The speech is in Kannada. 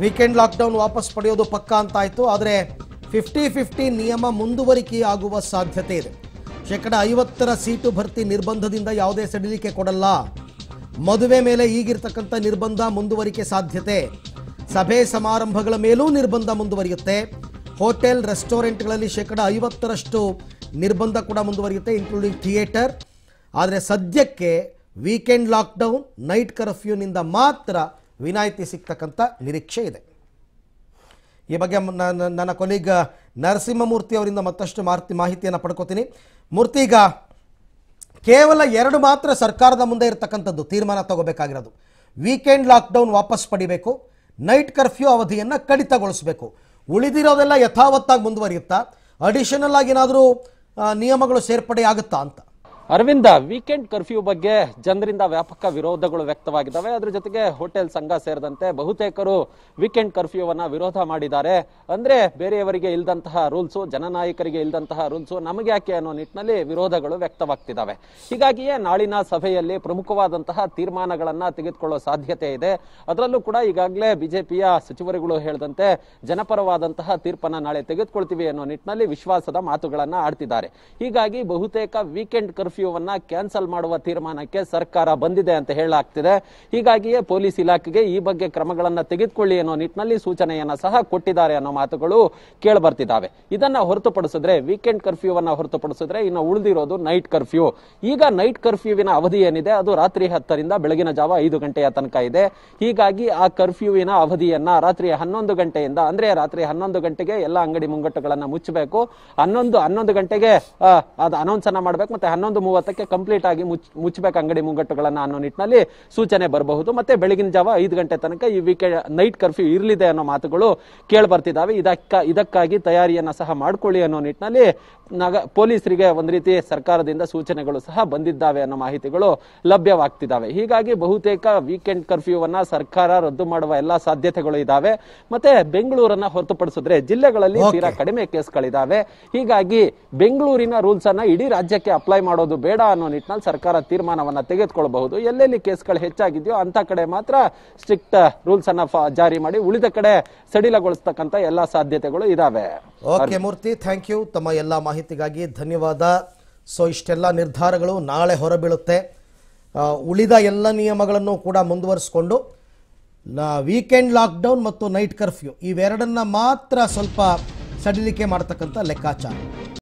ವೀಕೆಂಡ್ ಲಾಕ್ಡೌನ್ ವಾಪಸ್ ಪಡೆಯೋದು ಪಕ್ಕಾ ಅಂತಾಯಿತು ಆದರೆ ಫಿಫ್ಟಿ ಫಿಫ್ಟಿ ನಿಯಮ ಮುಂದುವರಿಕೆ ಆಗುವ ಸಾಧ್ಯತೆ ಇದೆ ಶೇಕಡ ಐವತ್ತರ ಸೀಟು ಭರ್ತಿ ನಿರ್ಬಂಧದಿಂದ ಯಾವುದೇ ಸಡಿಲಿಕೆ ಕೊಡಲ್ಲ ಮದುವೆ ಮೇಲೆ ಈಗಿರ್ತಕ್ಕಂಥ ನಿರ್ಬಂಧ ಮುಂದುವರಿಕೆ ಸಾಧ್ಯತೆ ಸಭೆ ಸಮಾರಂಭಗಳ ಮೇಲೂ ನಿರ್ಬಂಧ ಮುಂದುವರಿಯುತ್ತೆ ಹೋಟೆಲ್ ರೆಸ್ಟೋರೆಂಟ್ಗಳಲ್ಲಿ ಶೇಕಡ ಐವತ್ತರಷ್ಟು ನಿರ್ಬಂಧ ಕೂಡ ಮುಂದುವರಿಯುತ್ತೆ ಇನ್ಕ್ಲೂಡಿಂಗ್ ಥಿಯೇಟರ್ ಆದರೆ ಸದ್ಯಕ್ಕೆ ವೀಕೆಂಡ್ ಲಾಕ್ಡೌನ್ ನೈಟ್ ಕರ್ಫ್ಯೂನಿಂದ ಮಾತ್ರ ವಿನಾಯಿತಿ ಸಿಗ್ತಕ್ಕಂಥ ನಿರೀಕ್ಷೆ ಇದೆ ಈ ಬಗ್ಗೆ ನನ್ನ ಕೊಲೀಗ ನರಸಿಂಹಮೂರ್ತಿ ಅವರಿಂದ ಮತ್ತಷ್ಟು ಮಾಹಿತಿ ಮಾಹಿತಿಯನ್ನು ಪಡ್ಕೋತೀನಿ ಈಗ ಕೇವಲ ಎರಡು ಮಾತ್ರ ಸರ್ಕಾರದ ಮುಂದೆ ಇರತಕ್ಕಂಥದ್ದು ತೀರ್ಮಾನ ತಗೋಬೇಕಾಗಿರೋದು ವೀಕೆಂಡ್ ಲಾಕ್ಡೌನ್ ವಾಪಸ್ ಪಡಿಬೇಕು ನೈಟ್ ಕರ್ಫ್ಯೂ ಅವಧಿಯನ್ನು ಕಡಿತಗೊಳಿಸಬೇಕು ಉಳಿದಿರೋದೆಲ್ಲ ಯಥಾವತ್ತಾಗಿ ಮುಂದುವರಿಯುತ್ತಾ ಅಡಿಷನಲ್ ಆಗಿ ಏನಾದರೂ ನಿಯಮಗಳು ಸೇರ್ಪಡೆ ಆಗುತ್ತಾ ಅಂತ ಅರವಿಂದ ವೀಕೆಂಡ್ ಕರ್ಫ್ಯೂ ಬಗ್ಗೆ ಜನರಿಂದ ವ್ಯಾಪಕ ವಿರೋಧಗಳು ವ್ಯಕ್ತವಾಗಿದ್ದಾವೆ ಅದರ ಜೊತೆಗೆ ಹೋಟೆಲ್ ಸಂಘ ಸೇರಿದಂತೆ ಬಹುತೇಕರು ವೀಕೆಂಡ್ ಕರ್ಫ್ಯೂವನ್ನು ವಿರೋಧ ಮಾಡಿದ್ದಾರೆ ಅಂದರೆ ಬೇರೆಯವರಿಗೆ ಇಲ್ದಂತಹ ರೂಲ್ಸು ಜನನಾಯಕರಿಗೆ ಇಲ್ದಂತಹ ರೂಲ್ಸು ನಮಗೆ ಯಾಕೆ ಅನ್ನೋ ನಿಟ್ಟಿನಲ್ಲಿ ವಿರೋಧಗಳು ವ್ಯಕ್ತವಾಗ್ತಿದ್ದಾವೆ ಹೀಗಾಗಿಯೇ ನಾಳಿನ ಸಭೆಯಲ್ಲಿ ಪ್ರಮುಖವಾದಂತಹ ತೀರ್ಮಾನಗಳನ್ನು ತೆಗೆದುಕೊಳ್ಳೋ ಸಾಧ್ಯತೆ ಇದೆ ಅದರಲ್ಲೂ ಕೂಡ ಈಗಾಗಲೇ ಬಿಜೆಪಿಯ ಸಚಿವರುಗಳು ಹೇಳಿದಂತೆ ಜನಪರವಾದಂತಹ ತೀರ್ಪನ್ನು ನಾಳೆ ತೆಗೆದುಕೊಳ್ತೀವಿ ಅನ್ನೋ ನಿಟ್ಟಿನಲ್ಲಿ ವಿಶ್ವಾಸದ ಮಾತುಗಳನ್ನು ಆಡ್ತಿದ್ದಾರೆ ಹೀಗಾಗಿ ಬಹುತೇಕ ವೀಕೆಂಡ್ ಕರ್ಫ್ಯೂ ಕರ್ಫ್ಯೂವನ್ನ ಕ್ಯಾನ್ಸಲ್ ಮಾಡುವ ತೀರ್ಮಾನಕ್ಕೆ ಸರ್ಕಾರ ಬಂದಿದೆ ಅಂತ ಹೇಳಲಾಗ್ತಿದೆ ಹೀಗಾಗಿಯೇ ಪೊಲೀಸ್ ಇಲಾಖೆಗೆ ಈ ಬಗ್ಗೆ ಕ್ರಮಗಳನ್ನು ತೆಗೆದುಕೊಳ್ಳಿ ಅನ್ನೋ ನಿಟ್ಟಿನಲ್ಲಿ ಸೂಚನೆಯನ್ನ ಸಹ ಕೊಟ್ಟಿದ್ದಾರೆ ಅನ್ನೋ ಮಾತುಗಳು ಕೇಳಬರ್ತಿದ್ದಾವೆ ಇದನ್ನ ಹೊರತುಪಡಿಸಿದ್ರೆ ವೀಕೆಂಡ್ ಕರ್ಫ್ಯೂವನ್ನ ಹೊರತುಪಡಿಸಿದ್ರೆ ಇನ್ನು ಉಳಿದಿರೋದು ನೈಟ್ ಕರ್ಫ್ಯೂ ಈಗ ನೈಟ್ ಕರ್ಫ್ಯೂವಿನ ಅವಧಿ ಏನಿದೆ ಅದು ರಾತ್ರಿ ಹತ್ತರಿಂದ ಬೆಳಗಿನ ಜಾವ ಐದು ಗಂಟೆಯ ತನಕ ಇದೆ ಹೀಗಾಗಿ ಆ ಕರ್ಫ್ಯೂವಿನ ಅವಧಿಯನ್ನ ರಾತ್ರಿ ಹನ್ನೊಂದು ಗಂಟೆಯಿಂದ ಅಂದ್ರೆ ರಾತ್ರಿ ಹನ್ನೊಂದು ಗಂಟೆಗೆ ಎಲ್ಲ ಅಂಗಡಿ ಮುಂಗಟ್ಟುಗಳನ್ನ ಮುಚ್ಚಬೇಕು ಹನ್ನೊಂದು ಹನ್ನೊಂದು ಗಂಟೆಗೆ ಅದು ಅನೌನ್ಸ್ ಅನ್ನ ಮಾಡಬೇಕು ಮತ್ತೆ ಹನ್ನೊಂದು ಮೂವತ್ತಕ್ಕೆ ಕಂಪ್ಲೀಟ್ ಆಗಿ ಮುಚ್ ಮುಚ್ಚಬೇಕು ಅಂಗಡಿ ಮುಂಗಟ್ಟುಗಳನ್ನ ಅನ್ನೋ ನಿಟ್ಟಿನಲ್ಲಿ ಸೂಚನೆ ಬರಬಹುದು ಮತ್ತೆ ಬೆಳಗಿನ ಜಾವ ಐದು ಗಂಟೆ ತನಕ ಈ ವೀಕೆಂಡ್ ನೈಟ್ ಕರ್ಫ್ಯೂ ಇರಲಿದೆ ಅನ್ನೋ ಮಾತುಗಳು ಕೇಳ್ಬರ್ತಿದ್ದಾವೆ ಇದಕ್ಕ ಇದಕ್ಕಾಗಿ ತಯಾರಿಯನ್ನು ಸಹ ಮಾಡಿಕೊಳ್ಳಿ ಅನ್ನೋ ನಿಟ್ಟಿನಲ್ಲಿ ನಗ ಪೊಲೀಸರಿಗೆ ಒಂದ್ ರೀತಿ ಸರ್ಕಾರದಿಂದ ಸೂಚನೆಗಳು ಸಹ ಬಂದಿದ್ದಾವೆ ಅನ್ನೋ ಮಾಹಿತಿಗಳು ಲಭ್ಯವಾಗ್ತಿದ್ದಾವೆ ಹೀಗಾಗಿ ಬಹುತೇಕ ವೀಕೆಂಡ್ ಕರ್ಫ್ಯೂ ಅನ್ನ ಸರ್ಕಾರ ರದ್ದು ಮಾಡುವ ಎಲ್ಲ ಸಾಧ್ಯತೆಗಳು ಇದಾವೆ ಮತ್ತೆ ಬೆಂಗಳೂರನ್ನ ಹೊರತುಪಡಿಸಿದ್ರೆ ಜಿಲ್ಲೆಗಳಲ್ಲಿ ತೀರಾ ಕಡಿಮೆ ಕೇಸ್ಗಳಿದ್ದಾವೆ ಹೀಗಾಗಿ ಬೆಂಗಳೂರಿನ ರೂಲ್ಸ್ ಅನ್ನ ಇಡೀ ರಾಜ್ಯಕ್ಕೆ ಅಪ್ಲೈ ಮಾಡೋದು ಮಾಡೋದು ಬೇಡ ಅನ್ನೋ ನಿಟ್ಟಿನಲ್ಲಿ ಸರ್ಕಾರ ತೀರ್ಮಾನವನ್ನು ತೆಗೆದುಕೊಳ್ಳಬಹುದು ಎಲ್ಲೆಲ್ಲಿ ಕೇಸ್ಗಳು ಹೆಚ್ಚಾಗಿದೆಯೋ ಅಂಥ ಕಡೆ ಮಾತ್ರ ಸ್ಟ್ರಿಕ್ಟ್ ರೂಲ್ಸನ್ನು ಜಾರಿ ಮಾಡಿ ಉಳಿದ ಕಡೆ ಸಡಿಲಗೊಳಿಸ್ತಕ್ಕಂಥ ಎಲ್ಲ ಸಾಧ್ಯತೆಗಳು ಇದಾವೆ ಓಕೆ ಮೂರ್ತಿ ಥ್ಯಾಂಕ್ ಯು ತಮ್ಮ ಎಲ್ಲ ಮಾಹಿತಿಗಾಗಿ ಧನ್ಯವಾದ ಸೊ ಇಷ್ಟೆಲ್ಲ ನಿರ್ಧಾರಗಳು ನಾಳೆ ಹೊರಬೀಳುತ್ತೆ ಉಳಿದ ಎಲ್ಲ ನಿಯಮಗಳನ್ನು ಕೂಡ ಮುಂದುವರಿಸಿಕೊಂಡು ವೀಕೆಂಡ್ ಲಾಕ್ಡೌನ್ ಮತ್ತು ನೈಟ್ ಕರ್ಫ್ಯೂ ಇವೆರಡನ್ನ ಮಾತ್ರ ಸ್ವಲ್ಪ ಸಡಿಲಿಕೆ ಮಾಡ್ತಕ್ಕಂಥ ಲೆಕ್ಕಾಚಾರ